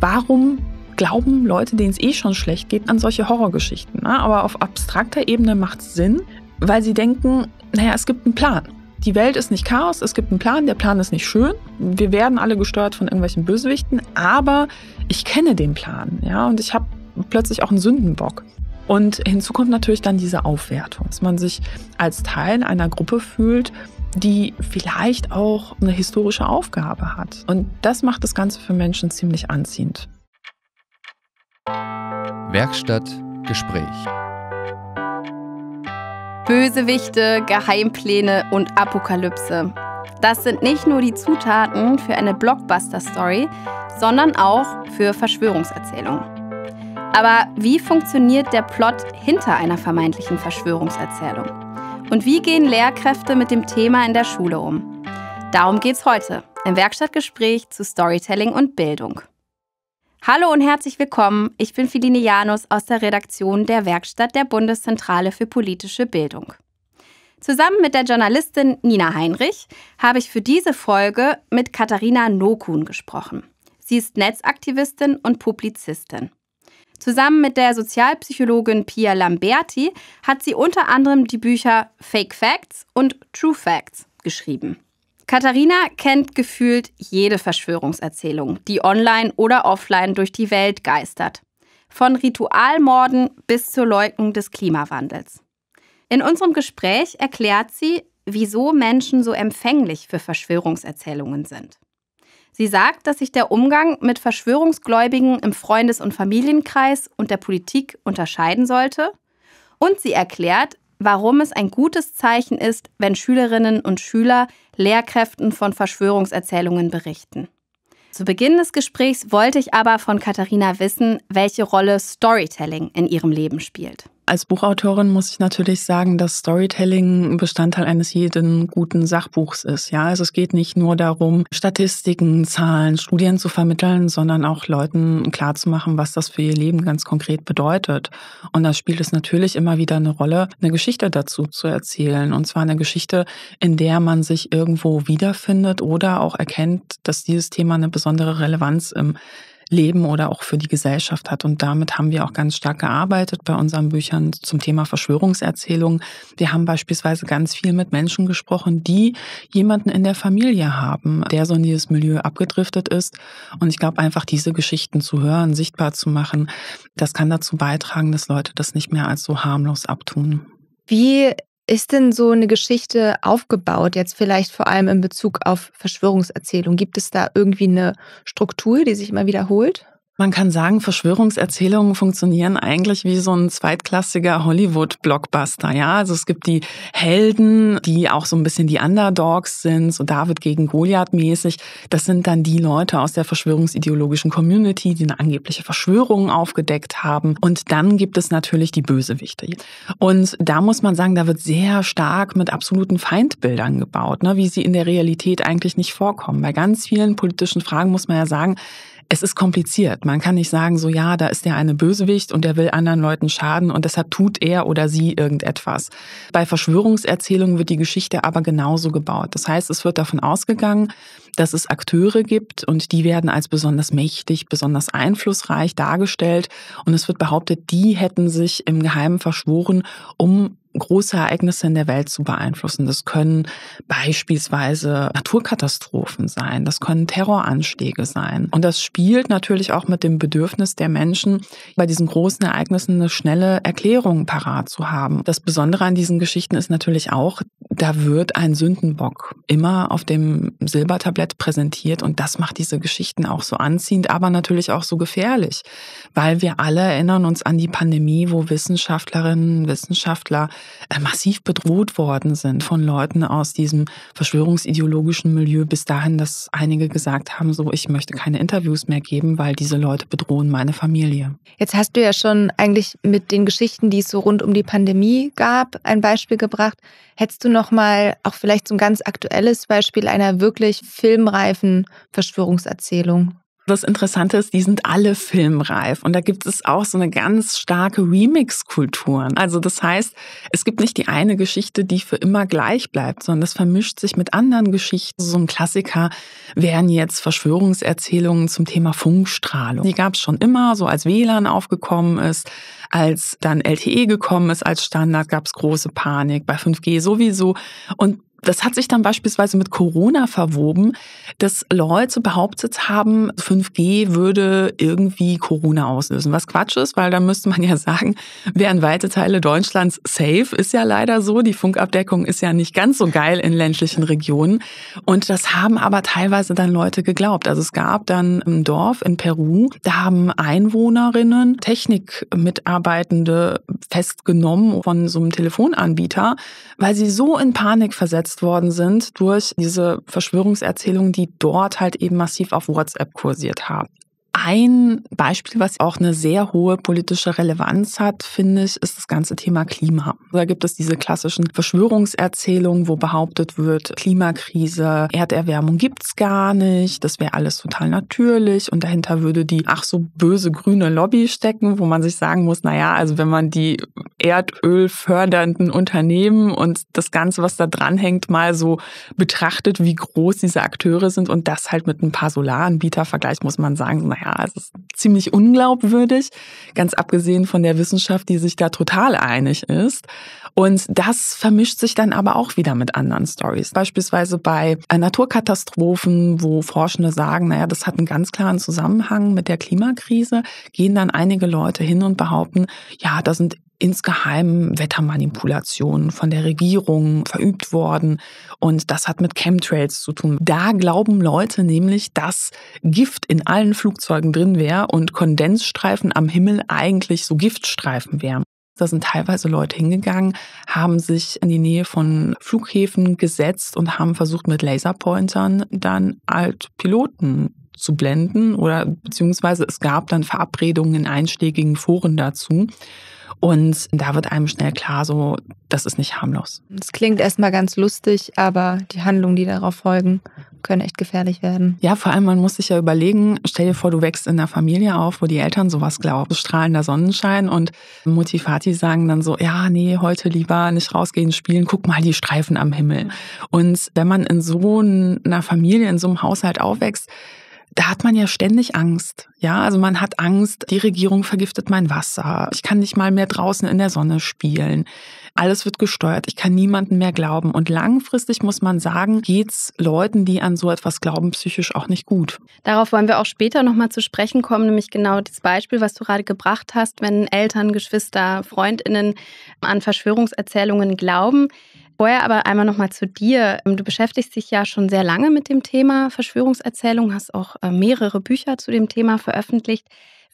Warum glauben Leute, denen es eh schon schlecht geht, an solche Horrorgeschichten? Ne? Aber auf abstrakter Ebene macht es Sinn, weil sie denken, naja, es gibt einen Plan. Die Welt ist nicht Chaos, es gibt einen Plan, der Plan ist nicht schön. Wir werden alle gesteuert von irgendwelchen Bösewichten, aber ich kenne den Plan, ja, und ich habe plötzlich auch einen Sündenbock. Und hinzu kommt natürlich dann diese Aufwertung, dass man sich als Teil einer Gruppe fühlt, die vielleicht auch eine historische Aufgabe hat. Und das macht das Ganze für Menschen ziemlich anziehend. Werkstatt Gespräch. Bösewichte, Geheimpläne und Apokalypse. Das sind nicht nur die Zutaten für eine Blockbuster-Story, sondern auch für Verschwörungserzählungen. Aber wie funktioniert der Plot hinter einer vermeintlichen Verschwörungserzählung? Und wie gehen Lehrkräfte mit dem Thema in der Schule um? Darum geht's heute im Werkstattgespräch zu Storytelling und Bildung. Hallo und herzlich willkommen. Ich bin Philine Janus aus der Redaktion der Werkstatt der Bundeszentrale für politische Bildung. Zusammen mit der Journalistin Nina Heinrich habe ich für diese Folge mit Katharina Nokun gesprochen. Sie ist Netzaktivistin und Publizistin. Zusammen mit der Sozialpsychologin Pia Lamberti hat sie unter anderem die Bücher Fake Facts und True Facts geschrieben. Katharina kennt gefühlt jede Verschwörungserzählung, die online oder offline durch die Welt geistert. Von Ritualmorden bis zur Leugnung des Klimawandels. In unserem Gespräch erklärt sie, wieso Menschen so empfänglich für Verschwörungserzählungen sind. Sie sagt, dass sich der Umgang mit Verschwörungsgläubigen im Freundes- und Familienkreis und der Politik unterscheiden sollte. Und sie erklärt, warum es ein gutes Zeichen ist, wenn Schülerinnen und Schüler Lehrkräften von Verschwörungserzählungen berichten. Zu Beginn des Gesprächs wollte ich aber von Katharina wissen, welche Rolle Storytelling in ihrem Leben spielt. Als Buchautorin muss ich natürlich sagen, dass Storytelling Bestandteil eines jeden guten Sachbuchs ist. Ja, also es geht nicht nur darum, Statistiken, Zahlen, Studien zu vermitteln, sondern auch Leuten klarzumachen, was das für ihr Leben ganz konkret bedeutet. Und da spielt es natürlich immer wieder eine Rolle, eine Geschichte dazu zu erzählen. Und zwar eine Geschichte, in der man sich irgendwo wiederfindet oder auch erkennt, dass dieses Thema eine besondere Relevanz im Leben oder auch für die Gesellschaft hat. Und damit haben wir auch ganz stark gearbeitet bei unseren Büchern zum Thema Verschwörungserzählungen. Wir haben beispielsweise ganz viel mit Menschen gesprochen, die jemanden in der Familie haben, der so in dieses Milieu abgedriftet ist. Und ich glaube, einfach diese Geschichten zu hören, sichtbar zu machen, das kann dazu beitragen, dass Leute das nicht mehr als so harmlos abtun. Wie ist denn so eine Geschichte aufgebaut, jetzt vielleicht vor allem in Bezug auf Verschwörungserzählung? Gibt es da irgendwie eine Struktur, die sich immer wiederholt? Man kann sagen, Verschwörungserzählungen funktionieren eigentlich wie so ein zweitklassiger Hollywood-Blockbuster, ja. Also es gibt die Helden, die auch so ein bisschen die Underdogs sind, so David gegen Goliath mäßig. Das sind dann die Leute aus der verschwörungsideologischen Community, die eine angebliche Verschwörung aufgedeckt haben. Und dann gibt es natürlich die Bösewichte. Und da muss man sagen, da wird sehr stark mit absoluten Feindbildern gebaut, ne? wie sie in der Realität eigentlich nicht vorkommen. Bei ganz vielen politischen Fragen muss man ja sagen, es ist kompliziert. Man kann nicht sagen, so ja, da ist der eine Bösewicht und der will anderen Leuten schaden und deshalb tut er oder sie irgendetwas. Bei Verschwörungserzählungen wird die Geschichte aber genauso gebaut. Das heißt, es wird davon ausgegangen, dass es Akteure gibt und die werden als besonders mächtig, besonders einflussreich dargestellt und es wird behauptet, die hätten sich im Geheimen verschworen, um große Ereignisse in der Welt zu beeinflussen. Das können beispielsweise Naturkatastrophen sein, das können Terroranschläge sein. Und das spielt natürlich auch mit dem Bedürfnis der Menschen, bei diesen großen Ereignissen eine schnelle Erklärung parat zu haben. Das Besondere an diesen Geschichten ist natürlich auch, da wird ein Sündenbock immer auf dem Silbertablett präsentiert und das macht diese Geschichten auch so anziehend, aber natürlich auch so gefährlich, weil wir alle erinnern uns an die Pandemie, wo Wissenschaftlerinnen, Wissenschaftler äh, massiv bedroht worden sind von Leuten aus diesem verschwörungsideologischen Milieu bis dahin, dass einige gesagt haben, so ich möchte keine Interviews mehr geben, weil diese Leute bedrohen meine Familie. Jetzt hast du ja schon eigentlich mit den Geschichten, die es so rund um die Pandemie gab, ein Beispiel gebracht. Hättest du noch mal auch vielleicht so ein ganz aktuelles Beispiel einer wirklich filmreifen Verschwörungserzählung? Das Interessante ist, die sind alle filmreif und da gibt es auch so eine ganz starke Remix-Kultur. Also das heißt, es gibt nicht die eine Geschichte, die für immer gleich bleibt, sondern das vermischt sich mit anderen Geschichten. So ein Klassiker wären jetzt Verschwörungserzählungen zum Thema Funkstrahlung. Die gab es schon immer, so als WLAN aufgekommen ist, als dann LTE gekommen ist als Standard, gab es große Panik bei 5G sowieso und das hat sich dann beispielsweise mit Corona verwoben, dass Leute behauptet haben, 5G würde irgendwie Corona auslösen. Was Quatsch ist, weil da müsste man ja sagen, wären weite Teile Deutschlands safe, ist ja leider so. Die Funkabdeckung ist ja nicht ganz so geil in ländlichen Regionen. Und das haben aber teilweise dann Leute geglaubt. Also es gab dann im Dorf in Peru, da haben Einwohnerinnen Technikmitarbeitende festgenommen von so einem Telefonanbieter, weil sie so in Panik versetzt gesetzt worden sind durch diese Verschwörungserzählungen, die dort halt eben massiv auf WhatsApp kursiert haben. Ein Beispiel, was auch eine sehr hohe politische Relevanz hat, finde ich, ist das ganze Thema Klima. Da gibt es diese klassischen Verschwörungserzählungen, wo behauptet wird, Klimakrise, Erderwärmung gibt's gar nicht, das wäre alles total natürlich und dahinter würde die ach so böse grüne Lobby stecken, wo man sich sagen muss, naja, also wenn man die erdölfördernden Unternehmen und das Ganze, was da dranhängt, mal so betrachtet, wie groß diese Akteure sind und das halt mit ein paar Solaranbieter vergleicht, muss man sagen, naja, ja, es ist ziemlich unglaubwürdig, ganz abgesehen von der Wissenschaft, die sich da total einig ist. Und das vermischt sich dann aber auch wieder mit anderen Stories. Beispielsweise bei Naturkatastrophen, wo Forschende sagen, naja, das hat einen ganz klaren Zusammenhang mit der Klimakrise, gehen dann einige Leute hin und behaupten, ja, da sind insgeheim Wettermanipulationen von der Regierung verübt worden. Und das hat mit Chemtrails zu tun. Da glauben Leute nämlich, dass Gift in allen Flugzeugen drin wäre und Kondensstreifen am Himmel eigentlich so Giftstreifen wären. Da sind teilweise Leute hingegangen, haben sich in die Nähe von Flughäfen gesetzt und haben versucht, mit Laserpointern dann Altpiloten zu blenden oder beziehungsweise es gab dann Verabredungen in einschlägigen Foren dazu. Und da wird einem schnell klar, so, das ist nicht harmlos. Das klingt erstmal ganz lustig, aber die Handlungen, die darauf folgen, können echt gefährlich werden. Ja, vor allem, man muss sich ja überlegen, stell dir vor, du wächst in einer Familie auf, wo die Eltern sowas glauben, strahlender Sonnenschein und Mutti, Vati sagen dann so, ja, nee, heute lieber nicht rausgehen, spielen, guck mal die Streifen am Himmel. Und wenn man in so einer Familie, in so einem Haushalt aufwächst, da hat man ja ständig Angst. Ja, also man hat Angst, die Regierung vergiftet mein Wasser. Ich kann nicht mal mehr draußen in der Sonne spielen. Alles wird gesteuert. Ich kann niemandem mehr glauben. Und langfristig muss man sagen, geht's Leuten, die an so etwas glauben, psychisch auch nicht gut. Darauf wollen wir auch später nochmal zu sprechen kommen, nämlich genau das Beispiel, was du gerade gebracht hast, wenn Eltern, Geschwister, Freundinnen an Verschwörungserzählungen glauben Vorher aber einmal nochmal zu dir. Ähm, du beschäftigst dich ja schon sehr lange mit dem Thema Verschwörungserzählung, hast auch äh, mehrere Bücher zu dem Thema veröffentlicht.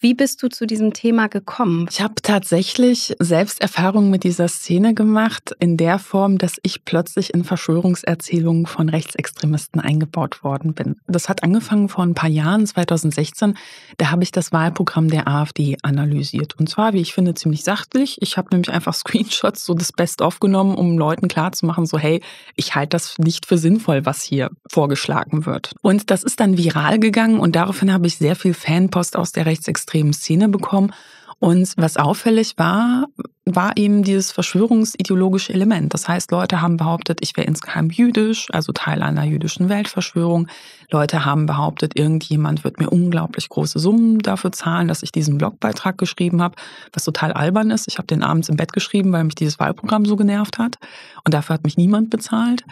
Wie bist du zu diesem Thema gekommen? Ich habe tatsächlich selbst Erfahrungen mit dieser Szene gemacht, in der Form, dass ich plötzlich in Verschwörungserzählungen von Rechtsextremisten eingebaut worden bin. Das hat angefangen vor ein paar Jahren, 2016. Da habe ich das Wahlprogramm der AfD analysiert. Und zwar, wie ich finde, ziemlich sachlich. Ich habe nämlich einfach Screenshots, so das Best aufgenommen, um Leuten klarzumachen, so hey, ich halte das nicht für sinnvoll, was hier vorgeschlagen wird. Und das ist dann viral gegangen und daraufhin habe ich sehr viel Fanpost aus der Rechtsextremisten extremen Szene bekommen. Und was auffällig war, war eben dieses verschwörungsideologische Element. Das heißt, Leute haben behauptet, ich wäre insgeheim jüdisch, also Teil einer jüdischen Weltverschwörung. Leute haben behauptet, irgendjemand wird mir unglaublich große Summen dafür zahlen, dass ich diesen Blogbeitrag geschrieben habe, was total albern ist. Ich habe den abends im Bett geschrieben, weil mich dieses Wahlprogramm so genervt hat. Und dafür hat mich niemand bezahlt.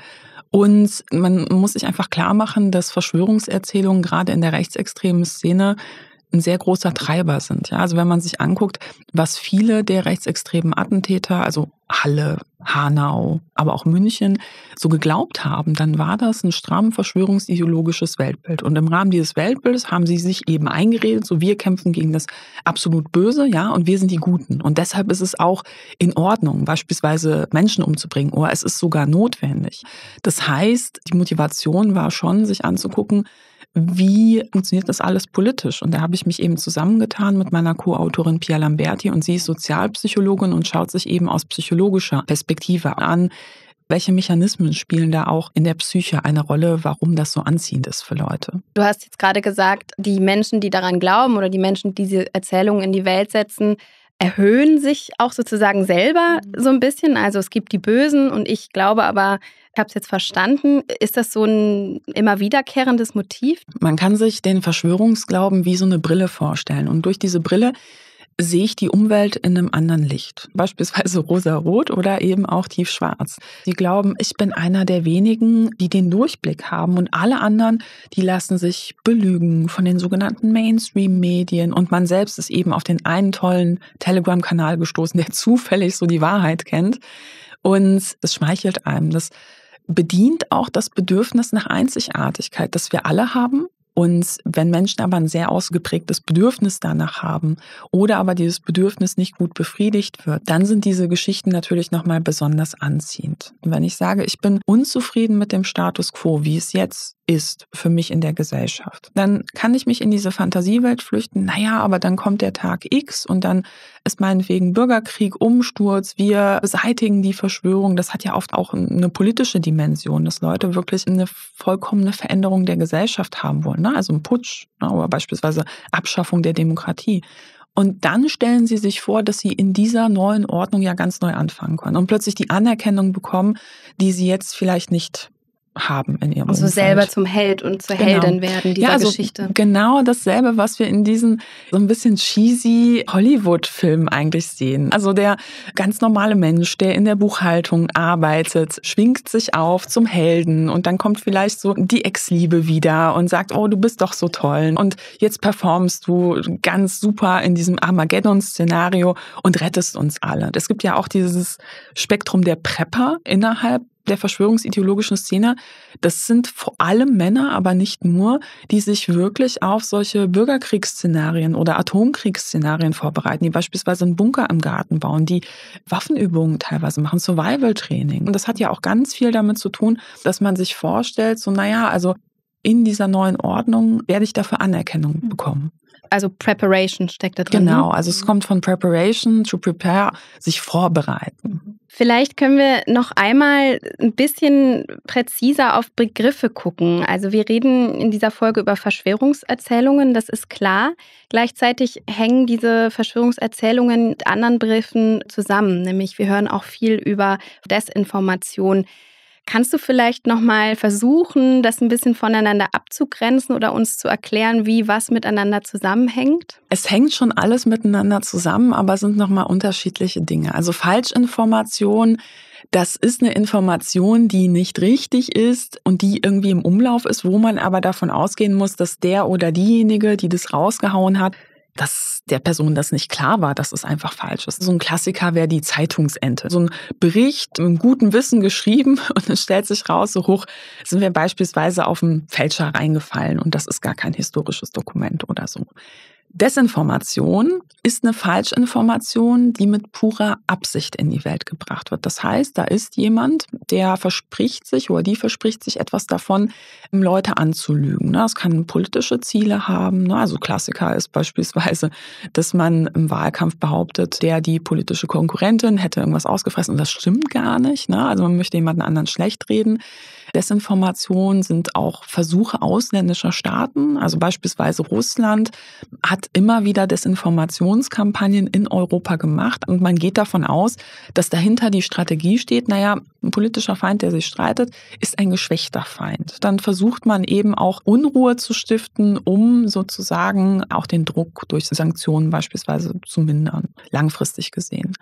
Und man muss sich einfach klar machen, dass Verschwörungserzählungen gerade in der rechtsextremen Szene ein sehr großer Treiber sind. Ja, also wenn man sich anguckt, was viele der rechtsextremen Attentäter, also Halle, Hanau, aber auch München so geglaubt haben, dann war das ein stramm verschwörungsideologisches Weltbild. Und im Rahmen dieses Weltbildes haben sie sich eben eingeredet, so wir kämpfen gegen das absolut Böse, ja, und wir sind die Guten. Und deshalb ist es auch in Ordnung, beispielsweise Menschen umzubringen oder es ist sogar notwendig. Das heißt, die Motivation war schon, sich anzugucken, wie funktioniert das alles politisch? Und da habe ich mich eben zusammengetan mit meiner Co-Autorin Pia Lamberti und sie ist Sozialpsychologin und schaut sich eben aus psychologischer Perspektive an, welche Mechanismen spielen da auch in der Psyche eine Rolle, warum das so anziehend ist für Leute? Du hast jetzt gerade gesagt, die Menschen, die daran glauben oder die Menschen, die diese Erzählungen in die Welt setzen, erhöhen sich auch sozusagen selber mhm. so ein bisschen. Also es gibt die Bösen und ich glaube aber, ich habe es jetzt verstanden. Ist das so ein immer wiederkehrendes Motiv? Man kann sich den Verschwörungsglauben wie so eine Brille vorstellen. Und durch diese Brille sehe ich die Umwelt in einem anderen Licht. Beispielsweise rosa-rot oder eben auch tiefschwarz. Sie glauben, ich bin einer der wenigen, die den Durchblick haben und alle anderen, die lassen sich belügen von den sogenannten Mainstream-Medien und man selbst ist eben auf den einen tollen Telegram-Kanal gestoßen, der zufällig so die Wahrheit kennt und es schmeichelt einem. Das bedient auch das Bedürfnis nach Einzigartigkeit, das wir alle haben und wenn Menschen aber ein sehr ausgeprägtes Bedürfnis danach haben oder aber dieses Bedürfnis nicht gut befriedigt wird, dann sind diese Geschichten natürlich nochmal besonders anziehend. Und wenn ich sage, ich bin unzufrieden mit dem Status quo, wie es jetzt ist für mich in der Gesellschaft, dann kann ich mich in diese Fantasiewelt flüchten. Naja, aber dann kommt der Tag X und dann ist meinetwegen Bürgerkrieg, Umsturz, wir beseitigen die Verschwörung. Das hat ja oft auch eine politische Dimension, dass Leute wirklich eine vollkommene Veränderung der Gesellschaft haben wollen ne? also ein Putsch ne? oder beispielsweise Abschaffung der Demokratie. Und dann stellen sie sich vor, dass sie in dieser neuen Ordnung ja ganz neu anfangen können und plötzlich die Anerkennung bekommen, die sie jetzt vielleicht nicht haben in ihrem Also Umfeld. selber zum Held und zur genau. Heldin werden dieser ja, also Geschichte. Genau dasselbe, was wir in diesen so ein bisschen cheesy Hollywood-Filmen eigentlich sehen. Also der ganz normale Mensch, der in der Buchhaltung arbeitet, schwingt sich auf zum Helden und dann kommt vielleicht so die Ex-Liebe wieder und sagt, oh, du bist doch so toll und jetzt performst du ganz super in diesem Armageddon-Szenario und rettest uns alle. Es gibt ja auch dieses Spektrum der Prepper innerhalb der verschwörungsideologischen Szene, das sind vor allem Männer, aber nicht nur, die sich wirklich auf solche Bürgerkriegsszenarien oder Atomkriegsszenarien vorbereiten, die beispielsweise einen Bunker im Garten bauen, die Waffenübungen teilweise machen, Survival-Training. Und das hat ja auch ganz viel damit zu tun, dass man sich vorstellt, so naja, also in dieser neuen Ordnung werde ich dafür Anerkennung mhm. bekommen. Also Preparation steckt da drin. Ne? Genau, also es mhm. kommt von Preparation to prepare, sich vorbereiten. Mhm. Vielleicht können wir noch einmal ein bisschen präziser auf Begriffe gucken. Also wir reden in dieser Folge über Verschwörungserzählungen, das ist klar. Gleichzeitig hängen diese Verschwörungserzählungen mit anderen Begriffen zusammen. Nämlich wir hören auch viel über Desinformation. Kannst du vielleicht nochmal versuchen, das ein bisschen voneinander abzugrenzen oder uns zu erklären, wie was miteinander zusammenhängt? Es hängt schon alles miteinander zusammen, aber sind nochmal unterschiedliche Dinge. Also Falschinformation das ist eine Information, die nicht richtig ist und die irgendwie im Umlauf ist, wo man aber davon ausgehen muss, dass der oder diejenige, die das rausgehauen hat, dass der Person das nicht klar war, dass es einfach falsch ist. So ein Klassiker wäre die Zeitungsente. So ein Bericht mit gutem Wissen geschrieben und es stellt sich raus, so hoch sind wir beispielsweise auf einen Fälscher reingefallen und das ist gar kein historisches Dokument oder so. Desinformation ist eine Falschinformation, die mit purer Absicht in die Welt gebracht wird. Das heißt, da ist jemand, der verspricht sich oder die verspricht sich etwas davon, Leute anzulügen. Das ne? kann politische Ziele haben. Ne? Also Klassiker ist beispielsweise, dass man im Wahlkampf behauptet, der die politische Konkurrentin hätte irgendwas ausgefressen und das stimmt gar nicht. Ne? Also man möchte jemanden anderen schlecht reden. Desinformation sind auch Versuche ausländischer Staaten, also beispielsweise Russland hat immer wieder Desinformationskampagnen in Europa gemacht und man geht davon aus, dass dahinter die Strategie steht, naja, ein politischer Feind, der sich streitet, ist ein geschwächter Feind. Dann versucht man eben auch Unruhe zu stiften, um sozusagen auch den Druck durch Sanktionen beispielsweise zu mindern, langfristig gesehen.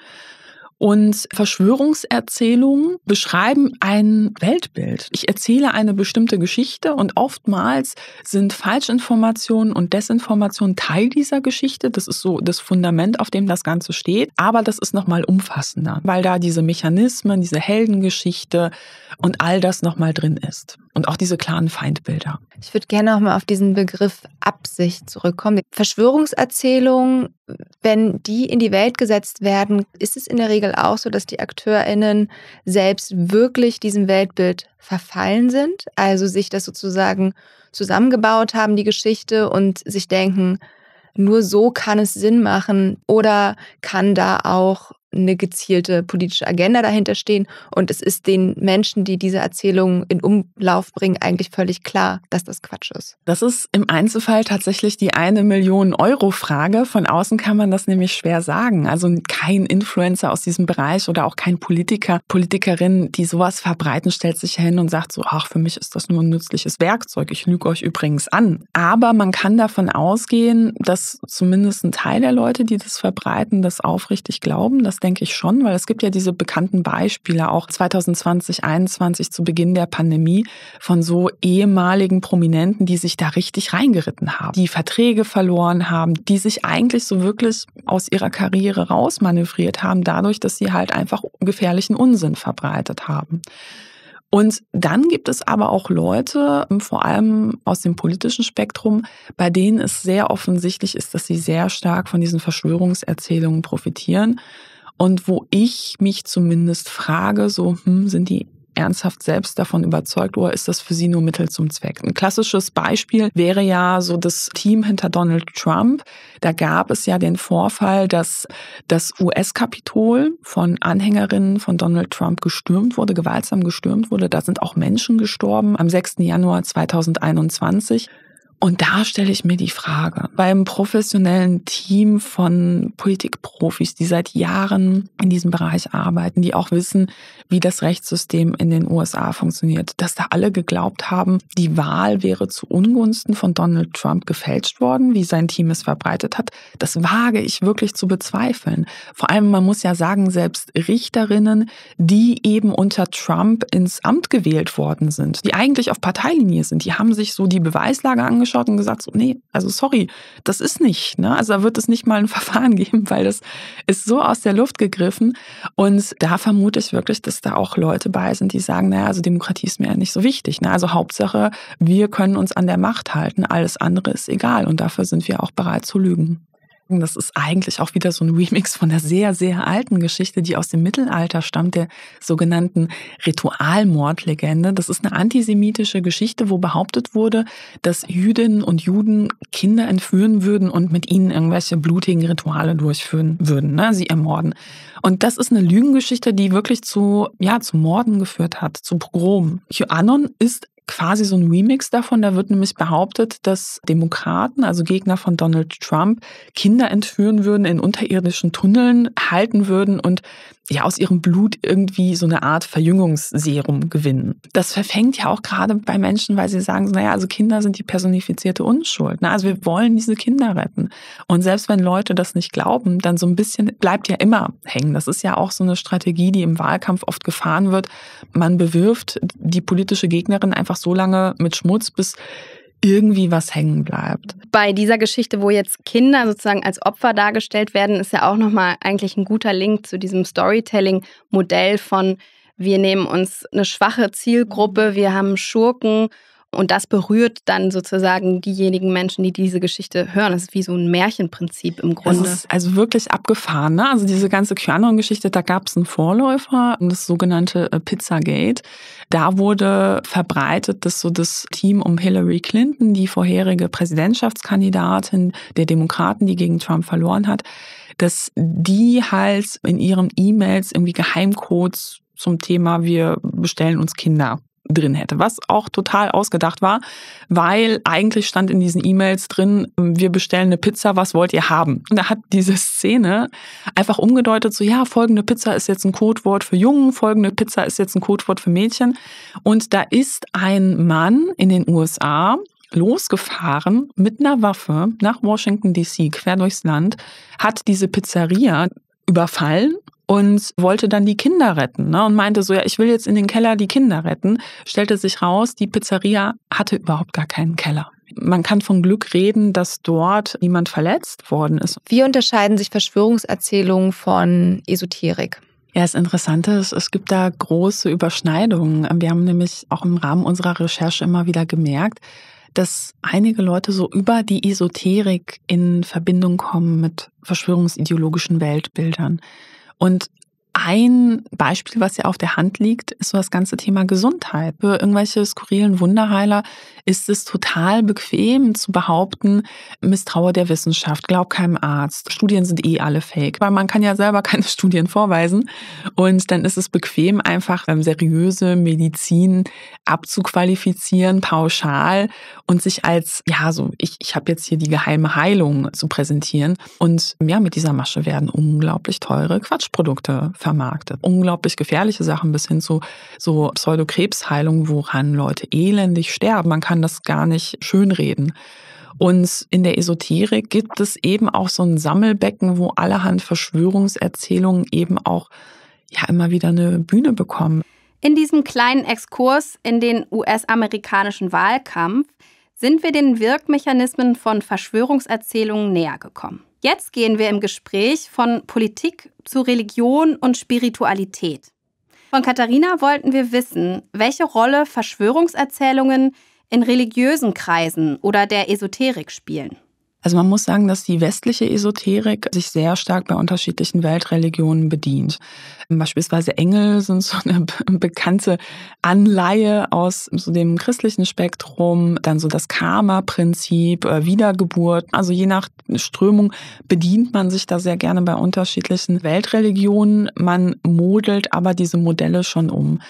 Und Verschwörungserzählungen beschreiben ein Weltbild. Ich erzähle eine bestimmte Geschichte und oftmals sind Falschinformationen und Desinformationen Teil dieser Geschichte. Das ist so das Fundament, auf dem das Ganze steht. Aber das ist nochmal umfassender, weil da diese Mechanismen, diese Heldengeschichte und all das nochmal drin ist und auch diese klaren Feindbilder. Ich würde gerne nochmal auf diesen Begriff Absicht zurückkommen. Verschwörungserzählungen, wenn die in die Welt gesetzt werden, ist es in der Regel auch so, dass die AkteurInnen selbst wirklich diesem Weltbild verfallen sind, also sich das sozusagen zusammengebaut haben, die Geschichte, und sich denken, nur so kann es Sinn machen oder kann da auch eine gezielte politische Agenda dahinter stehen. Und es ist den Menschen, die diese Erzählungen in Umlauf bringen, eigentlich völlig klar, dass das Quatsch ist. Das ist im Einzelfall tatsächlich die eine Million Euro Frage. Von außen kann man das nämlich schwer sagen. Also kein Influencer aus diesem Bereich oder auch kein Politiker, Politikerin, die sowas verbreiten, stellt sich hin und sagt so, ach, für mich ist das nur ein nützliches Werkzeug. Ich lüge euch übrigens an. Aber man kann davon ausgehen, dass zumindest ein Teil der Leute, die das verbreiten, das aufrichtig glauben, dass denke ich schon, weil es gibt ja diese bekannten Beispiele auch 2020, 2021 zu Beginn der Pandemie von so ehemaligen Prominenten, die sich da richtig reingeritten haben, die Verträge verloren haben, die sich eigentlich so wirklich aus ihrer Karriere rausmanövriert haben, dadurch, dass sie halt einfach gefährlichen Unsinn verbreitet haben. Und dann gibt es aber auch Leute, ähm, vor allem aus dem politischen Spektrum, bei denen es sehr offensichtlich ist, dass sie sehr stark von diesen Verschwörungserzählungen profitieren und wo ich mich zumindest frage, so, hm, sind die ernsthaft selbst davon überzeugt oder ist das für sie nur Mittel zum Zweck? Ein klassisches Beispiel wäre ja so das Team hinter Donald Trump. Da gab es ja den Vorfall, dass das US-Kapitol von Anhängerinnen von Donald Trump gestürmt wurde, gewaltsam gestürmt wurde. Da sind auch Menschen gestorben am 6. Januar 2021. Und da stelle ich mir die Frage, beim professionellen Team von Politikprofis, die seit Jahren in diesem Bereich arbeiten, die auch wissen, wie das Rechtssystem in den USA funktioniert, dass da alle geglaubt haben, die Wahl wäre zu Ungunsten von Donald Trump gefälscht worden, wie sein Team es verbreitet hat, das wage ich wirklich zu bezweifeln. Vor allem, man muss ja sagen, selbst Richterinnen, die eben unter Trump ins Amt gewählt worden sind, die eigentlich auf Parteilinie sind, die haben sich so die Beweislage angeschaut, angeschaut und gesagt, so, nee, also sorry, das ist nicht. Ne? Also da wird es nicht mal ein Verfahren geben, weil das ist so aus der Luft gegriffen. Und da vermute ich wirklich, dass da auch Leute bei sind, die sagen, naja, also Demokratie ist mir ja nicht so wichtig. Ne? Also Hauptsache, wir können uns an der Macht halten, alles andere ist egal. Und dafür sind wir auch bereit zu lügen. Das ist eigentlich auch wieder so ein Remix von der sehr, sehr alten Geschichte, die aus dem Mittelalter stammt, der sogenannten Ritualmordlegende. Das ist eine antisemitische Geschichte, wo behauptet wurde, dass Jüdinnen und Juden Kinder entführen würden und mit ihnen irgendwelche blutigen Rituale durchführen würden, ne? sie ermorden. Und das ist eine Lügengeschichte, die wirklich zu, ja, zu Morden geführt hat, zu Pogrom. QAnon ist quasi so ein Remix davon. Da wird nämlich behauptet, dass Demokraten, also Gegner von Donald Trump, Kinder entführen würden, in unterirdischen Tunneln halten würden und ja aus ihrem Blut irgendwie so eine Art Verjüngungsserum gewinnen. Das verfängt ja auch gerade bei Menschen, weil sie sagen, naja, also Kinder sind die personifizierte Unschuld. Ne? Also wir wollen diese Kinder retten. Und selbst wenn Leute das nicht glauben, dann so ein bisschen bleibt ja immer hängen. Das ist ja auch so eine Strategie, die im Wahlkampf oft gefahren wird. Man bewirft die politische Gegnerin einfach so lange mit Schmutz, bis irgendwie was hängen bleibt. Bei dieser Geschichte, wo jetzt Kinder sozusagen als Opfer dargestellt werden, ist ja auch nochmal eigentlich ein guter Link zu diesem Storytelling-Modell von wir nehmen uns eine schwache Zielgruppe, wir haben Schurken und das berührt dann sozusagen diejenigen Menschen, die diese Geschichte hören. Das ist wie so ein Märchenprinzip im Grunde. Das ist also wirklich abgefahren. Ne? Also diese ganze QAnon-Geschichte, da gab es einen Vorläufer, das sogenannte äh, Pizzagate. Da wurde verbreitet, dass so das Team um Hillary Clinton, die vorherige Präsidentschaftskandidatin der Demokraten, die gegen Trump verloren hat, dass die halt in ihren E-Mails irgendwie Geheimcodes zum Thema, wir bestellen uns Kinder drin hätte, was auch total ausgedacht war, weil eigentlich stand in diesen E-Mails drin, wir bestellen eine Pizza, was wollt ihr haben? Und da hat diese Szene einfach umgedeutet, so ja, folgende Pizza ist jetzt ein Codewort für Jungen, folgende Pizza ist jetzt ein Codewort für Mädchen. Und da ist ein Mann in den USA, losgefahren mit einer Waffe nach Washington DC, quer durchs Land, hat diese Pizzeria überfallen und wollte dann die Kinder retten ne? und meinte so, ja, ich will jetzt in den Keller die Kinder retten. Stellte sich raus, die Pizzeria hatte überhaupt gar keinen Keller. Man kann von Glück reden, dass dort niemand verletzt worden ist. Wie unterscheiden sich Verschwörungserzählungen von Esoterik? Ja, das Interessante ist, es gibt da große Überschneidungen. Wir haben nämlich auch im Rahmen unserer Recherche immer wieder gemerkt, dass einige Leute so über die Esoterik in Verbindung kommen mit verschwörungsideologischen Weltbildern. Und ein Beispiel, was ja auf der Hand liegt, ist so das ganze Thema Gesundheit. Für irgendwelche skurrilen Wunderheiler ist es total bequem zu behaupten, misstraue der Wissenschaft, glaub keinem Arzt, Studien sind eh alle fake. Weil man kann ja selber keine Studien vorweisen. Und dann ist es bequem, einfach ähm, seriöse Medizin abzuqualifizieren, pauschal und sich als, ja, so, ich, ich habe jetzt hier die geheime Heilung zu präsentieren. Und ja, mit dieser Masche werden unglaublich teure Quatschprodukte vermarktet. Unglaublich gefährliche Sachen bis hin zu so Pseudokrebsheilung, woran Leute elendig sterben. Man kann kann das gar nicht schönreden. Und in der Esoterik gibt es eben auch so ein Sammelbecken, wo allerhand Verschwörungserzählungen eben auch ja immer wieder eine Bühne bekommen. In diesem kleinen Exkurs in den US-amerikanischen Wahlkampf sind wir den Wirkmechanismen von Verschwörungserzählungen näher gekommen. Jetzt gehen wir im Gespräch von Politik zu Religion und Spiritualität. Von Katharina wollten wir wissen, welche Rolle Verschwörungserzählungen in religiösen Kreisen oder der Esoterik spielen. Also man muss sagen, dass die westliche Esoterik sich sehr stark bei unterschiedlichen Weltreligionen bedient. Beispielsweise Engel sind so eine bekannte Anleihe aus so dem christlichen Spektrum, dann so das Karma-Prinzip, äh, Wiedergeburt. Also je nach Strömung bedient man sich da sehr gerne bei unterschiedlichen Weltreligionen. Man modelt aber diese Modelle schon um.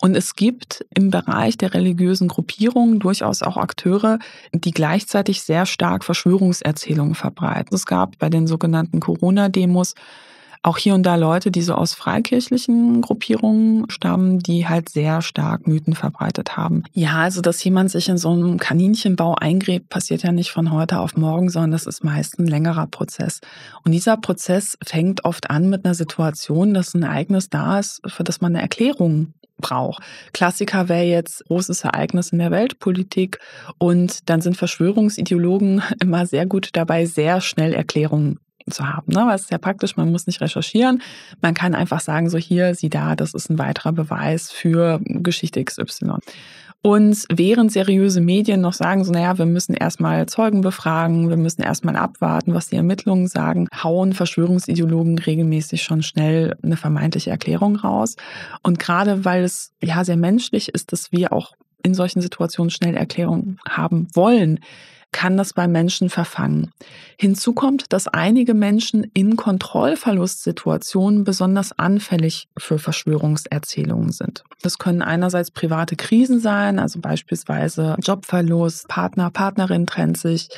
Und es gibt im Bereich der religiösen Gruppierungen durchaus auch Akteure, die gleichzeitig sehr stark Verschwörungs Verschwörungserzählungen verbreiten. Es gab bei den sogenannten Corona-Demos auch hier und da Leute, die so aus freikirchlichen Gruppierungen stammen, die halt sehr stark Mythen verbreitet haben. Ja, also dass jemand sich in so einem Kaninchenbau eingräbt, passiert ja nicht von heute auf morgen, sondern das ist meist ein längerer Prozess. Und dieser Prozess fängt oft an mit einer Situation, dass ein Ereignis da ist, für das man eine Erklärung braucht. Klassiker wäre jetzt großes Ereignis in der Weltpolitik und dann sind Verschwörungsideologen immer sehr gut dabei, sehr schnell Erklärungen Möglichkeiten zu haben. Ne? Weil es ist ja praktisch, man muss nicht recherchieren. Man kann einfach sagen, so hier, sieh da, das ist ein weiterer Beweis für Geschichte XY. Und während seriöse Medien noch sagen, so, naja, wir müssen erstmal Zeugen befragen, wir müssen erstmal abwarten, was die Ermittlungen sagen, hauen Verschwörungsideologen regelmäßig schon schnell eine vermeintliche Erklärung raus. Und gerade weil es ja sehr menschlich ist, dass wir auch in solchen Situationen schnell Erklärungen haben wollen, kann das bei Menschen verfangen. Hinzu kommt, dass einige Menschen in Kontrollverlustsituationen besonders anfällig für Verschwörungserzählungen sind. Das können einerseits private Krisen sein, also beispielsweise Jobverlust, Partner, Partnerin trennt sich,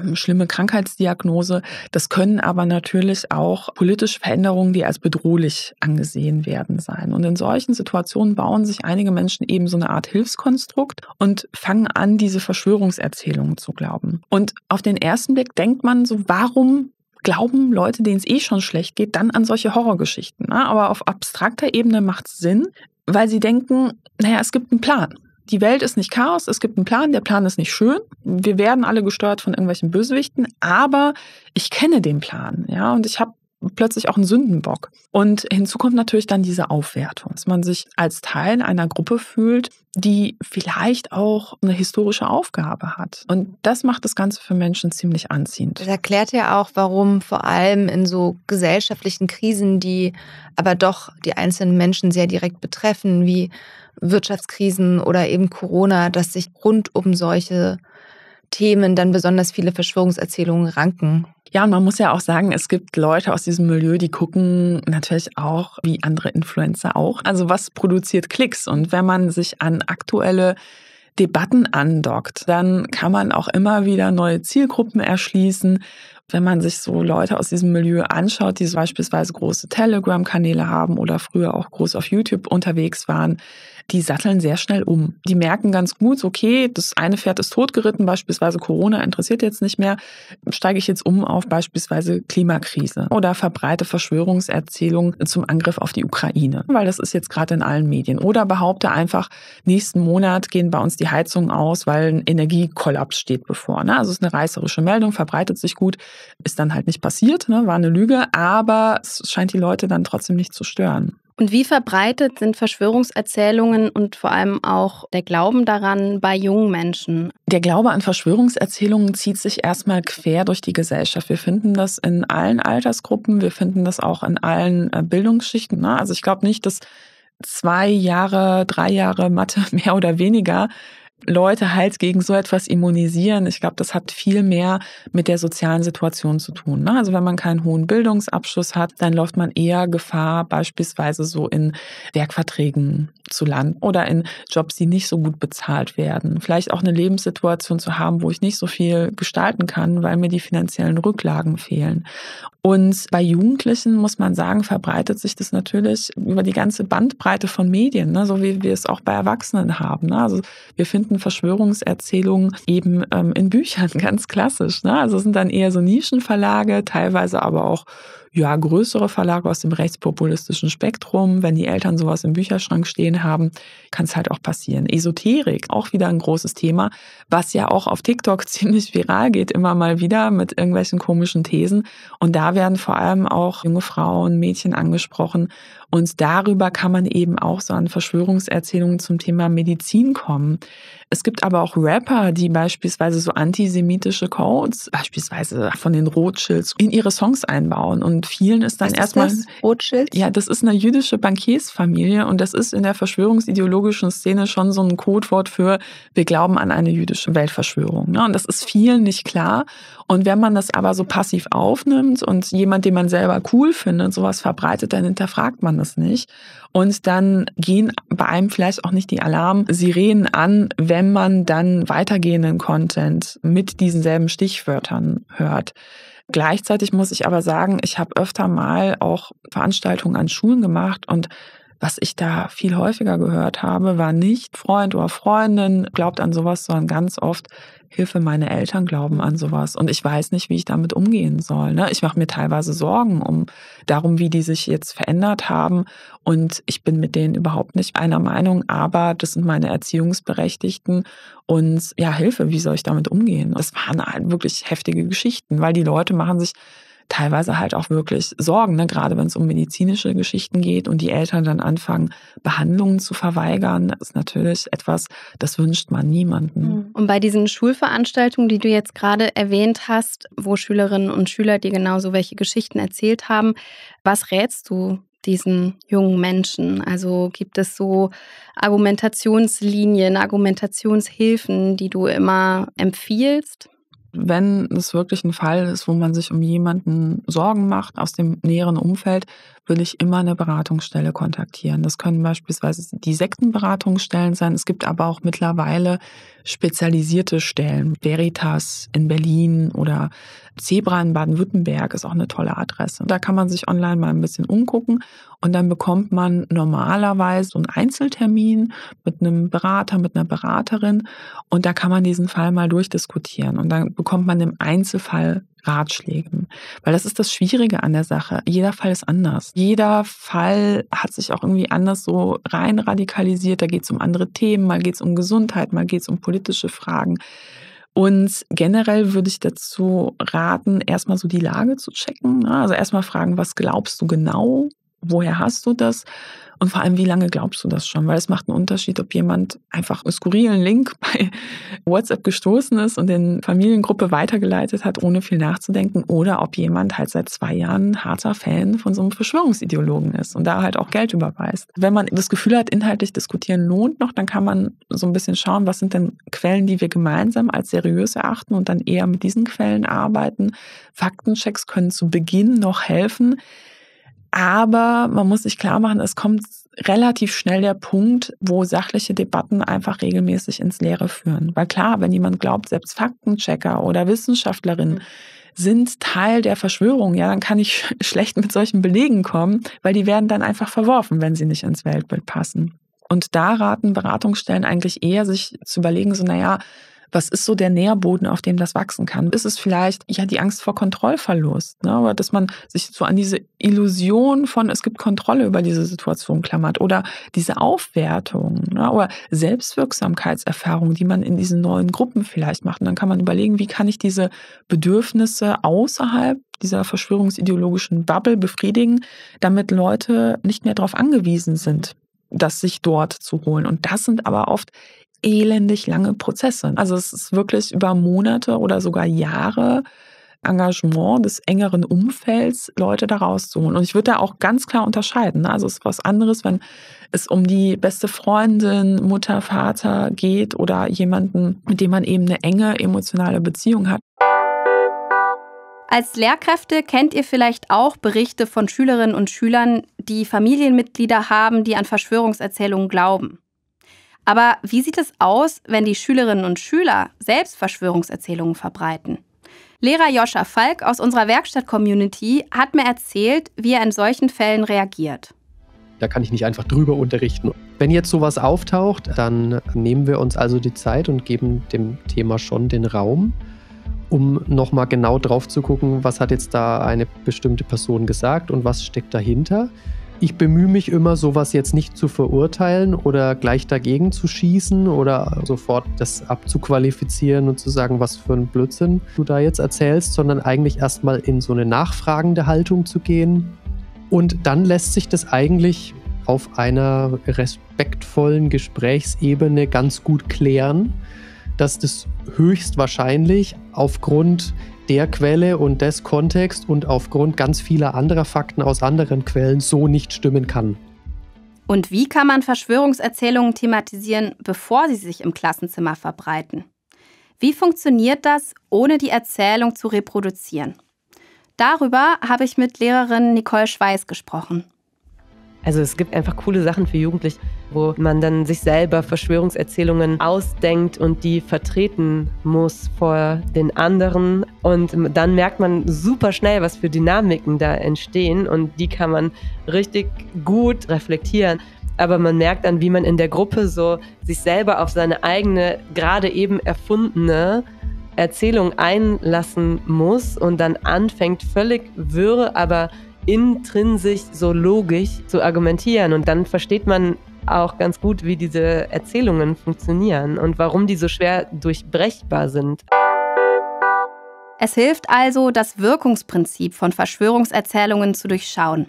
ähm, schlimme Krankheitsdiagnose. Das können aber natürlich auch politische Veränderungen, die als bedrohlich angesehen werden, sein. Und in solchen Situationen bauen sich einige Menschen eben so eine Art Hilfskonstrukt und fangen an, diese Verschwörungserzählungen zu glauben glauben. Und auf den ersten Blick denkt man so, warum glauben Leute, denen es eh schon schlecht geht, dann an solche Horrorgeschichten. Ne? Aber auf abstrakter Ebene macht es Sinn, weil sie denken, naja, es gibt einen Plan. Die Welt ist nicht Chaos, es gibt einen Plan, der Plan ist nicht schön. Wir werden alle gesteuert von irgendwelchen Bösewichten, aber ich kenne den Plan, ja, und ich habe plötzlich auch ein Sündenbock. Und hinzu kommt natürlich dann diese Aufwertung, dass man sich als Teil einer Gruppe fühlt, die vielleicht auch eine historische Aufgabe hat. Und das macht das Ganze für Menschen ziemlich anziehend. Das erklärt ja auch, warum vor allem in so gesellschaftlichen Krisen, die aber doch die einzelnen Menschen sehr direkt betreffen, wie Wirtschaftskrisen oder eben Corona, dass sich rund um solche Themen dann besonders viele Verschwörungserzählungen ranken. Ja, und man muss ja auch sagen, es gibt Leute aus diesem Milieu, die gucken natürlich auch wie andere Influencer auch. Also was produziert Klicks? Und wenn man sich an aktuelle Debatten andockt, dann kann man auch immer wieder neue Zielgruppen erschließen wenn man sich so Leute aus diesem Milieu anschaut, die so beispielsweise große Telegram-Kanäle haben oder früher auch groß auf YouTube unterwegs waren, die satteln sehr schnell um. Die merken ganz gut, okay, das eine Pferd ist totgeritten, beispielsweise Corona interessiert jetzt nicht mehr, steige ich jetzt um auf beispielsweise Klimakrise oder verbreite Verschwörungserzählungen zum Angriff auf die Ukraine, weil das ist jetzt gerade in allen Medien. Oder behaupte einfach, nächsten Monat gehen bei uns die Heizungen aus, weil ein Energiekollaps steht bevor. Ne? Also es ist eine reißerische Meldung, verbreitet sich gut ist dann halt nicht passiert, ne? war eine Lüge, aber es scheint die Leute dann trotzdem nicht zu stören. Und wie verbreitet sind Verschwörungserzählungen und vor allem auch der Glauben daran bei jungen Menschen? Der Glaube an Verschwörungserzählungen zieht sich erstmal quer durch die Gesellschaft. Wir finden das in allen Altersgruppen, wir finden das auch in allen äh, Bildungsschichten. Ne? Also ich glaube nicht, dass zwei Jahre, drei Jahre Mathe mehr oder weniger Leute halt gegen so etwas immunisieren. Ich glaube, das hat viel mehr mit der sozialen Situation zu tun. Ne? Also wenn man keinen hohen Bildungsabschluss hat, dann läuft man eher Gefahr, beispielsweise so in Werkverträgen zu landen oder in Jobs, die nicht so gut bezahlt werden. Vielleicht auch eine Lebenssituation zu haben, wo ich nicht so viel gestalten kann, weil mir die finanziellen Rücklagen fehlen. Und bei Jugendlichen muss man sagen, verbreitet sich das natürlich über die ganze Bandbreite von Medien, ne? so wie wir es auch bei Erwachsenen haben. Ne? Also wir finden alten Verschwörungserzählungen eben ähm, in Büchern, ganz klassisch. Ne? Also es sind dann eher so Nischenverlage, teilweise aber auch ja, größere Verlage aus dem rechtspopulistischen Spektrum. Wenn die Eltern sowas im Bücherschrank stehen haben, kann es halt auch passieren. Esoterik, auch wieder ein großes Thema, was ja auch auf TikTok ziemlich viral geht, immer mal wieder mit irgendwelchen komischen Thesen. Und da werden vor allem auch junge Frauen, Mädchen angesprochen. Und darüber kann man eben auch so an Verschwörungserzählungen zum Thema Medizin kommen. Es gibt aber auch Rapper, die beispielsweise so antisemitische Codes, beispielsweise von den Rothschilds, in ihre Songs einbauen. Und und vielen ist dann erstmal. das? Ja, das ist eine jüdische Bankiersfamilie und das ist in der verschwörungsideologischen Szene schon so ein Codewort für wir glauben an eine jüdische Weltverschwörung. Ne? Und das ist vielen nicht klar. Und wenn man das aber so passiv aufnimmt und jemand, den man selber cool findet, sowas verbreitet, dann hinterfragt man das nicht. Und dann gehen bei einem vielleicht auch nicht die Alarm-Sirenen an, wenn man dann weitergehenden Content mit diesen selben Stichwörtern hört. Gleichzeitig muss ich aber sagen, ich habe öfter mal auch Veranstaltungen an Schulen gemacht und was ich da viel häufiger gehört habe, war nicht Freund oder Freundin glaubt an sowas, sondern ganz oft, Hilfe, meine Eltern glauben an sowas und ich weiß nicht, wie ich damit umgehen soll. Ne? Ich mache mir teilweise Sorgen um darum, wie die sich jetzt verändert haben und ich bin mit denen überhaupt nicht einer Meinung, aber das sind meine Erziehungsberechtigten und ja, Hilfe, wie soll ich damit umgehen? Das waren halt wirklich heftige Geschichten, weil die Leute machen sich teilweise halt auch wirklich Sorgen, ne? gerade wenn es um medizinische Geschichten geht und die Eltern dann anfangen, Behandlungen zu verweigern, das ist natürlich etwas, das wünscht man niemandem. Mhm. Und bei diesen Schulveranstaltungen, die du jetzt gerade erwähnt hast, wo Schülerinnen und Schüler dir genau so welche Geschichten erzählt haben, was rätst du diesen jungen Menschen? Also gibt es so Argumentationslinien, Argumentationshilfen, die du immer empfiehlst? wenn es wirklich ein Fall ist, wo man sich um jemanden Sorgen macht aus dem näheren Umfeld, will ich immer eine Beratungsstelle kontaktieren. Das können beispielsweise die Sektenberatungsstellen sein. Es gibt aber auch mittlerweile spezialisierte Stellen. Veritas in Berlin oder Zebra in Baden-Württemberg ist auch eine tolle Adresse. Da kann man sich online mal ein bisschen umgucken und dann bekommt man normalerweise so einen Einzeltermin mit einem Berater, mit einer Beraterin und da kann man diesen Fall mal durchdiskutieren und dann bekommt man im Einzelfall Ratschlägen. Weil das ist das Schwierige an der Sache. Jeder Fall ist anders. Jeder Fall hat sich auch irgendwie anders so rein radikalisiert. Da geht es um andere Themen, mal geht es um Gesundheit, mal geht es um politische Fragen. Und generell würde ich dazu raten, erstmal so die Lage zu checken. Ne? Also erstmal fragen, was glaubst du genau? woher hast du das? Und vor allem, wie lange glaubst du das schon? Weil es macht einen Unterschied, ob jemand einfach einen skurrilen Link bei WhatsApp gestoßen ist und in Familiengruppe weitergeleitet hat, ohne viel nachzudenken, oder ob jemand halt seit zwei Jahren harter Fan von so einem Verschwörungsideologen ist und da halt auch Geld überweist. Wenn man das Gefühl hat, inhaltlich diskutieren lohnt noch, dann kann man so ein bisschen schauen, was sind denn Quellen, die wir gemeinsam als seriös erachten und dann eher mit diesen Quellen arbeiten. Faktenchecks können zu Beginn noch helfen aber man muss sich klar machen, es kommt relativ schnell der Punkt, wo sachliche Debatten einfach regelmäßig ins Leere führen. Weil klar, wenn jemand glaubt, selbst Faktenchecker oder Wissenschaftlerinnen mhm. sind Teil der Verschwörung, ja, dann kann ich schlecht mit solchen Belegen kommen, weil die werden dann einfach verworfen, wenn sie nicht ins Weltbild passen. Und da raten Beratungsstellen eigentlich eher, sich zu überlegen, so, naja, was ist so der Nährboden, auf dem das wachsen kann? Ist es vielleicht ja die Angst vor Kontrollverlust, ne? oder dass man sich so an diese Illusion von es gibt Kontrolle über diese Situation klammert oder diese Aufwertung ne? oder Selbstwirksamkeitserfahrung, die man in diesen neuen Gruppen vielleicht macht. Und dann kann man überlegen, wie kann ich diese Bedürfnisse außerhalb dieser verschwörungsideologischen Bubble befriedigen, damit Leute nicht mehr darauf angewiesen sind, das sich dort zu holen. Und das sind aber oft elendig lange Prozesse. Also es ist wirklich über Monate oder sogar Jahre Engagement des engeren Umfelds, Leute da rauszuholen. Und ich würde da auch ganz klar unterscheiden. Ne? Also es ist was anderes, wenn es um die beste Freundin, Mutter, Vater geht oder jemanden, mit dem man eben eine enge emotionale Beziehung hat. Als Lehrkräfte kennt ihr vielleicht auch Berichte von Schülerinnen und Schülern, die Familienmitglieder haben, die an Verschwörungserzählungen glauben. Aber wie sieht es aus, wenn die Schülerinnen und Schüler selbst Verschwörungserzählungen verbreiten? Lehrer Joscha Falk aus unserer Werkstatt-Community hat mir erzählt, wie er in solchen Fällen reagiert. Da kann ich nicht einfach drüber unterrichten. Wenn jetzt sowas auftaucht, dann nehmen wir uns also die Zeit und geben dem Thema schon den Raum, um nochmal genau drauf zu gucken, was hat jetzt da eine bestimmte Person gesagt und was steckt dahinter ich bemühe mich immer, sowas jetzt nicht zu verurteilen oder gleich dagegen zu schießen oder sofort das abzuqualifizieren und zu sagen, was für ein Blödsinn du da jetzt erzählst, sondern eigentlich erstmal in so eine nachfragende Haltung zu gehen. Und dann lässt sich das eigentlich auf einer respektvollen Gesprächsebene ganz gut klären, dass das höchstwahrscheinlich aufgrund der Quelle und des Kontext und aufgrund ganz vieler anderer Fakten aus anderen Quellen so nicht stimmen kann. Und wie kann man Verschwörungserzählungen thematisieren, bevor sie sich im Klassenzimmer verbreiten? Wie funktioniert das, ohne die Erzählung zu reproduzieren? Darüber habe ich mit Lehrerin Nicole Schweiß gesprochen. Also es gibt einfach coole Sachen für Jugendliche, wo man dann sich selber Verschwörungserzählungen ausdenkt und die vertreten muss vor den anderen. Und dann merkt man super schnell, was für Dynamiken da entstehen und die kann man richtig gut reflektieren. Aber man merkt dann, wie man in der Gruppe so sich selber auf seine eigene, gerade eben erfundene Erzählung einlassen muss und dann anfängt völlig wirre, aber intrinsisch so logisch zu argumentieren. Und dann versteht man auch ganz gut, wie diese Erzählungen funktionieren und warum die so schwer durchbrechbar sind. Es hilft also, das Wirkungsprinzip von Verschwörungserzählungen zu durchschauen.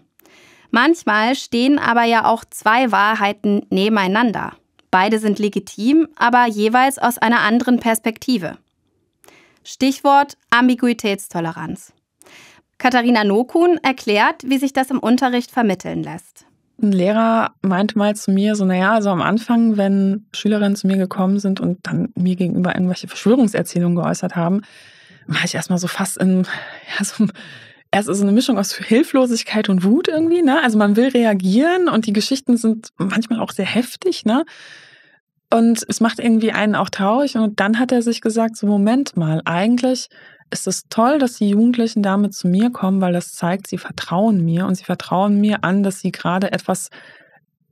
Manchmal stehen aber ja auch zwei Wahrheiten nebeneinander. Beide sind legitim, aber jeweils aus einer anderen Perspektive. Stichwort Ambiguitätstoleranz. Katharina Nokun erklärt, wie sich das im Unterricht vermitteln lässt. Ein Lehrer meinte mal zu mir so, naja, also am Anfang, wenn Schülerinnen zu mir gekommen sind und dann mir gegenüber irgendwelche Verschwörungserzählungen geäußert haben, war ich erstmal so fast in, ja, so, erst ist so eine Mischung aus Hilflosigkeit und Wut irgendwie, ne? Also man will reagieren und die Geschichten sind manchmal auch sehr heftig, ne? Und es macht irgendwie einen auch traurig. Und dann hat er sich gesagt, so Moment mal, eigentlich es ist toll, dass die Jugendlichen damit zu mir kommen, weil das zeigt, sie vertrauen mir und sie vertrauen mir an, dass sie gerade etwas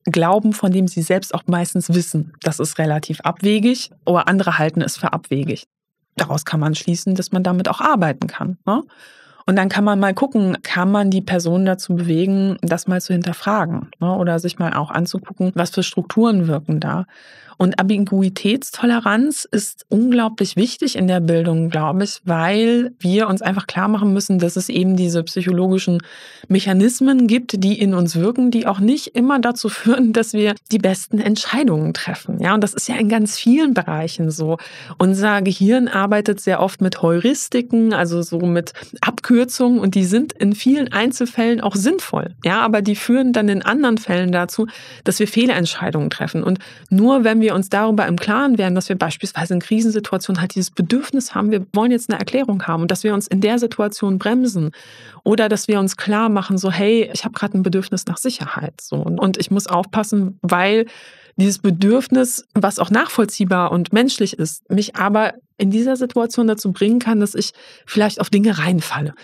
glauben, von dem sie selbst auch meistens wissen. Das ist relativ abwegig, aber andere halten es für abwegig. Daraus kann man schließen, dass man damit auch arbeiten kann. Ne? Und dann kann man mal gucken, kann man die Person dazu bewegen, das mal zu hinterfragen ne? oder sich mal auch anzugucken, was für Strukturen wirken da. Und Ambiguitätstoleranz ist unglaublich wichtig in der Bildung, glaube ich, weil wir uns einfach klar machen müssen, dass es eben diese psychologischen Mechanismen gibt, die in uns wirken, die auch nicht immer dazu führen, dass wir die besten Entscheidungen treffen. Ja, und das ist ja in ganz vielen Bereichen so. Unser Gehirn arbeitet sehr oft mit Heuristiken, also so mit Abkürzungen Kürzungen und die sind in vielen Einzelfällen auch sinnvoll. Ja, aber die führen dann in anderen Fällen dazu, dass wir Fehlentscheidungen treffen. Und nur wenn wir uns darüber im Klaren werden, dass wir beispielsweise in Krisensituationen halt dieses Bedürfnis haben, wir wollen jetzt eine Erklärung haben und dass wir uns in der Situation bremsen oder dass wir uns klar machen, so hey, ich habe gerade ein Bedürfnis nach Sicherheit so und ich muss aufpassen, weil dieses Bedürfnis, was auch nachvollziehbar und menschlich ist, mich aber in dieser Situation dazu bringen kann, dass ich vielleicht auf Dinge reinfalle. Mhm.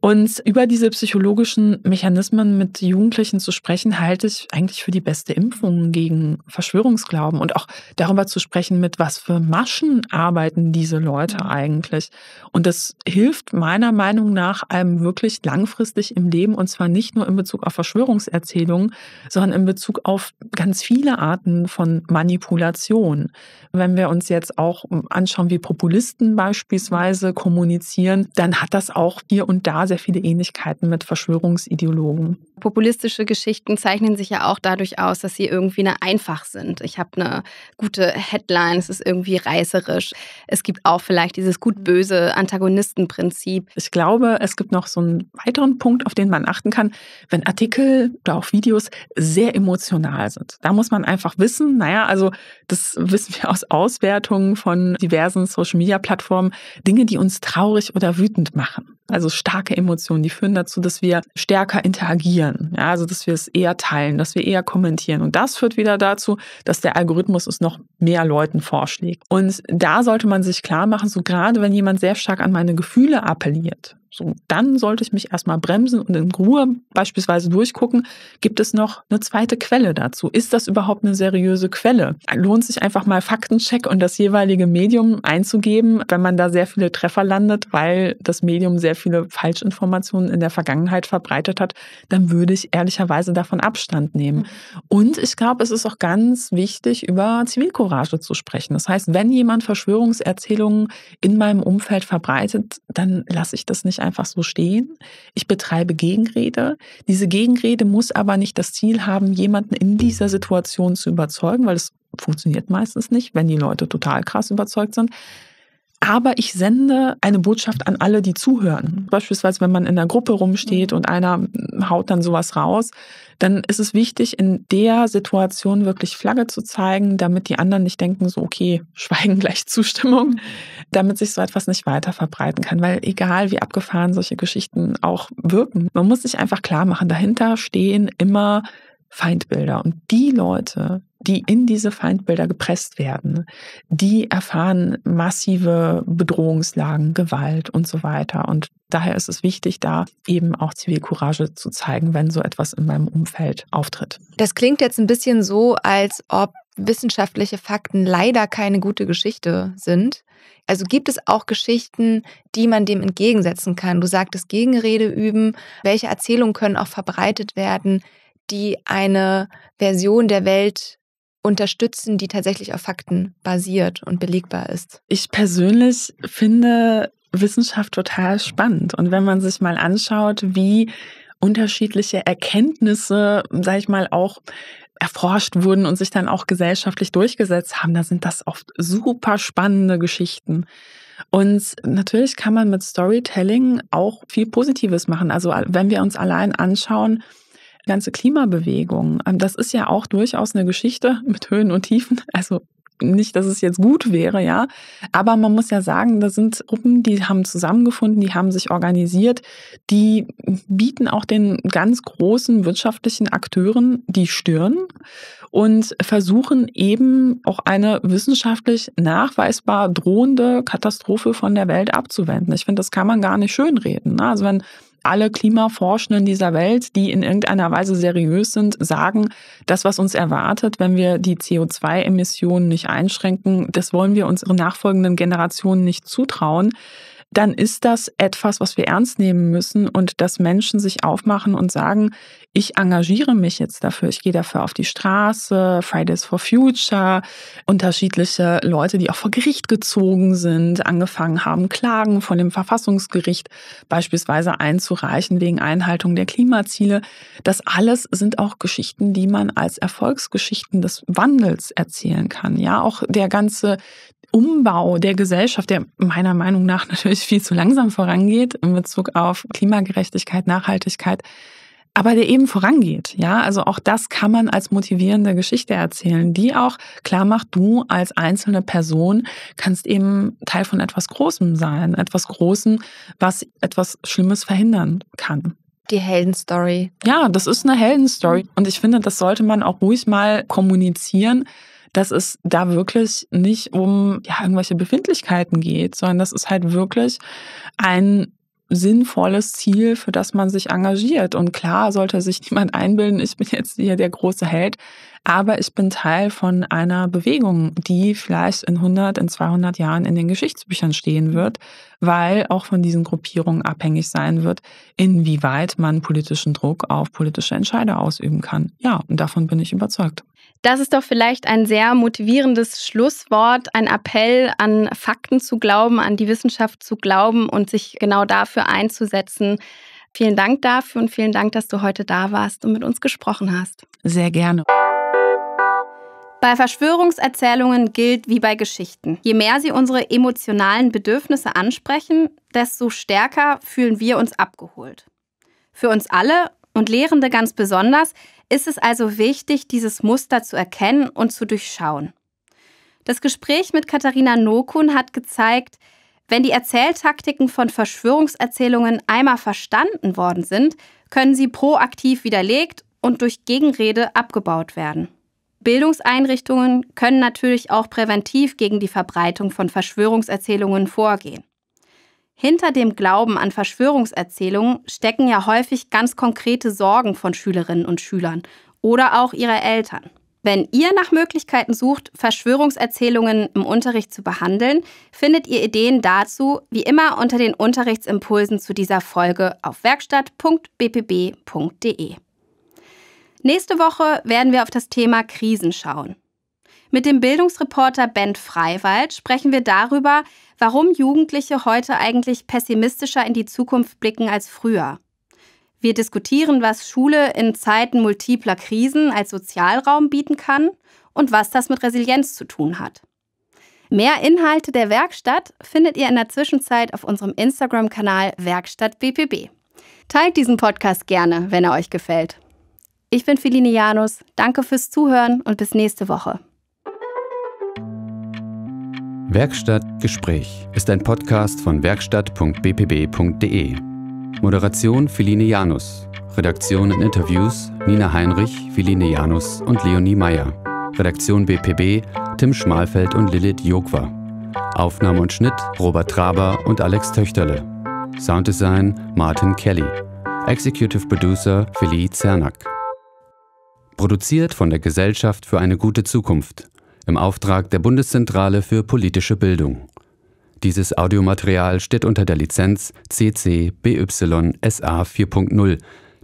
Und über diese psychologischen Mechanismen mit Jugendlichen zu sprechen, halte ich eigentlich für die beste Impfung gegen Verschwörungsglauben und auch darüber zu sprechen, mit was für Maschen arbeiten diese Leute mhm. eigentlich. Und das hilft meiner Meinung nach einem wirklich langfristig im Leben und zwar nicht nur in Bezug auf Verschwörungserzählungen, sondern in Bezug auf ganz viele Arten von Manipulation. Wenn wir uns jetzt auch anschauen, wie Populisten beispielsweise kommunizieren, dann hat das auch hier und da sehr viele Ähnlichkeiten mit Verschwörungsideologen. Populistische Geschichten zeichnen sich ja auch dadurch aus, dass sie irgendwie eine einfach sind. Ich habe eine gute Headline, es ist irgendwie reißerisch. Es gibt auch vielleicht dieses gut-böse Antagonistenprinzip. Ich glaube, es gibt noch so einen weiteren Punkt, auf den man achten kann, wenn Artikel oder auch Videos sehr emotional sind. Da muss man einfach wissen, naja, also das wissen wir aus Auswertungen von diversen Social-Media-Plattformen, Dinge, die uns traurig oder wütend machen. Also starke Emotionen, die führen dazu, dass wir stärker interagieren kommentieren. Ja, also, dass wir es eher teilen, dass wir eher kommentieren. Und das führt wieder dazu, dass der Algorithmus es noch mehr Leuten vorschlägt. Und da sollte man sich klar machen, so gerade wenn jemand sehr stark an meine Gefühle appelliert, so, dann sollte ich mich erstmal bremsen und in Ruhe beispielsweise durchgucken, gibt es noch eine zweite Quelle dazu? Ist das überhaupt eine seriöse Quelle? Lohnt sich einfach mal Faktencheck und das jeweilige Medium einzugeben, wenn man da sehr viele Treffer landet, weil das Medium sehr viele Falschinformationen in der Vergangenheit verbreitet hat, dann würde ich ehrlicherweise davon Abstand nehmen. Mhm. Und ich glaube, es ist auch ganz wichtig, über Zivilcourage zu sprechen. Das heißt, wenn jemand Verschwörungserzählungen in meinem Umfeld verbreitet, dann lasse ich das nicht einfach so stehen. Ich betreibe Gegenrede. Diese Gegenrede muss aber nicht das Ziel haben, jemanden in dieser Situation zu überzeugen, weil es funktioniert meistens nicht, wenn die Leute total krass überzeugt sind, aber ich sende eine Botschaft an alle, die zuhören. Beispielsweise, wenn man in einer Gruppe rumsteht mhm. und einer haut dann sowas raus, dann ist es wichtig, in der Situation wirklich Flagge zu zeigen, damit die anderen nicht denken, so, okay, schweigen gleich Zustimmung, damit sich so etwas nicht weiter verbreiten kann. Weil egal, wie abgefahren solche Geschichten auch wirken, man muss sich einfach klar machen, dahinter stehen immer Feindbilder. Und die Leute, die in diese Feindbilder gepresst werden, die erfahren massive Bedrohungslagen, Gewalt und so weiter. Und daher ist es wichtig, da eben auch Zivilcourage zu zeigen, wenn so etwas in meinem Umfeld auftritt. Das klingt jetzt ein bisschen so, als ob wissenschaftliche Fakten leider keine gute Geschichte sind. Also gibt es auch Geschichten, die man dem entgegensetzen kann. Du sagtest Gegenrede üben. Welche Erzählungen können auch verbreitet werden, die eine Version der Welt unterstützen, die tatsächlich auf Fakten basiert und belegbar ist? Ich persönlich finde Wissenschaft total spannend. Und wenn man sich mal anschaut, wie unterschiedliche Erkenntnisse, sage ich mal, auch erforscht wurden und sich dann auch gesellschaftlich durchgesetzt haben, da sind das oft super spannende Geschichten. Und natürlich kann man mit Storytelling auch viel Positives machen. Also wenn wir uns allein anschauen, ganze Klimabewegung, ähm, das ist ja auch durchaus eine Geschichte mit Höhen und Tiefen. Also nicht, dass es jetzt gut wäre, ja. Aber man muss ja sagen, da sind Gruppen, die haben zusammengefunden, die haben sich organisiert, die bieten auch den ganz großen wirtschaftlichen Akteuren die Stirn und versuchen eben auch eine wissenschaftlich nachweisbar drohende Katastrophe von der Welt abzuwenden. Ich finde, das kann man gar nicht schönreden. Ne? Also wenn alle Klimaforschenden dieser Welt, die in irgendeiner Weise seriös sind, sagen, das, was uns erwartet, wenn wir die CO2-Emissionen nicht einschränken, das wollen wir unseren nachfolgenden Generationen nicht zutrauen dann ist das etwas, was wir ernst nehmen müssen und dass Menschen sich aufmachen und sagen, ich engagiere mich jetzt dafür, ich gehe dafür auf die Straße, Fridays for Future, unterschiedliche Leute, die auch vor Gericht gezogen sind, angefangen haben, Klagen von dem Verfassungsgericht beispielsweise einzureichen wegen Einhaltung der Klimaziele. Das alles sind auch Geschichten, die man als Erfolgsgeschichten des Wandels erzählen kann. Ja, auch der ganze Umbau der Gesellschaft, der meiner Meinung nach natürlich viel zu langsam vorangeht in Bezug auf Klimagerechtigkeit, Nachhaltigkeit, aber der eben vorangeht. Ja, also auch das kann man als motivierende Geschichte erzählen, die auch klar macht, du als einzelne Person kannst eben Teil von etwas Großem sein, etwas Großem, was etwas Schlimmes verhindern kann. Die Heldenstory. Ja, das ist eine Heldenstory. Und ich finde, das sollte man auch ruhig mal kommunizieren dass es da wirklich nicht um ja, irgendwelche Befindlichkeiten geht, sondern das ist halt wirklich ein sinnvolles Ziel, für das man sich engagiert. Und klar sollte sich niemand einbilden, ich bin jetzt hier der große Held aber ich bin Teil von einer Bewegung, die vielleicht in 100, in 200 Jahren in den Geschichtsbüchern stehen wird, weil auch von diesen Gruppierungen abhängig sein wird, inwieweit man politischen Druck auf politische Entscheider ausüben kann. Ja, und davon bin ich überzeugt. Das ist doch vielleicht ein sehr motivierendes Schlusswort, ein Appell an Fakten zu glauben, an die Wissenschaft zu glauben und sich genau dafür einzusetzen. Vielen Dank dafür und vielen Dank, dass du heute da warst und mit uns gesprochen hast. Sehr gerne. Bei Verschwörungserzählungen gilt wie bei Geschichten. Je mehr sie unsere emotionalen Bedürfnisse ansprechen, desto stärker fühlen wir uns abgeholt. Für uns alle und Lehrende ganz besonders ist es also wichtig, dieses Muster zu erkennen und zu durchschauen. Das Gespräch mit Katharina Nokun hat gezeigt, wenn die Erzähltaktiken von Verschwörungserzählungen einmal verstanden worden sind, können sie proaktiv widerlegt und durch Gegenrede abgebaut werden. Bildungseinrichtungen können natürlich auch präventiv gegen die Verbreitung von Verschwörungserzählungen vorgehen. Hinter dem Glauben an Verschwörungserzählungen stecken ja häufig ganz konkrete Sorgen von Schülerinnen und Schülern oder auch ihrer Eltern. Wenn ihr nach Möglichkeiten sucht, Verschwörungserzählungen im Unterricht zu behandeln, findet ihr Ideen dazu wie immer unter den Unterrichtsimpulsen zu dieser Folge auf werkstatt.bpb.de. Nächste Woche werden wir auf das Thema Krisen schauen. Mit dem Bildungsreporter Ben Freiwald sprechen wir darüber, warum Jugendliche heute eigentlich pessimistischer in die Zukunft blicken als früher. Wir diskutieren, was Schule in Zeiten multipler Krisen als Sozialraum bieten kann und was das mit Resilienz zu tun hat. Mehr Inhalte der Werkstatt findet ihr in der Zwischenzeit auf unserem Instagram-Kanal Werkstatt BPB. Teilt diesen Podcast gerne, wenn er euch gefällt. Ich bin Feline Janus. Danke fürs Zuhören und bis nächste Woche. Werkstatt Gespräch ist ein Podcast von werkstatt.bpb.de. Moderation Feline Janus. Redaktion und Interviews Nina Heinrich, Feline Janus und Leonie Meyer. Redaktion BPB Tim Schmalfeld und Lilith Jogwa. Aufnahme und Schnitt Robert Traber und Alex Töchterle. Sounddesign Martin Kelly. Executive Producer Philly Zernack. Produziert von der Gesellschaft für eine gute Zukunft im Auftrag der Bundeszentrale für politische Bildung. Dieses Audiomaterial steht unter der Lizenz CC BY SA 4.0,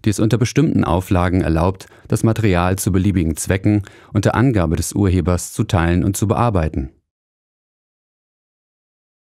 die es unter bestimmten Auflagen erlaubt, das Material zu beliebigen Zwecken unter Angabe des Urhebers zu teilen und zu bearbeiten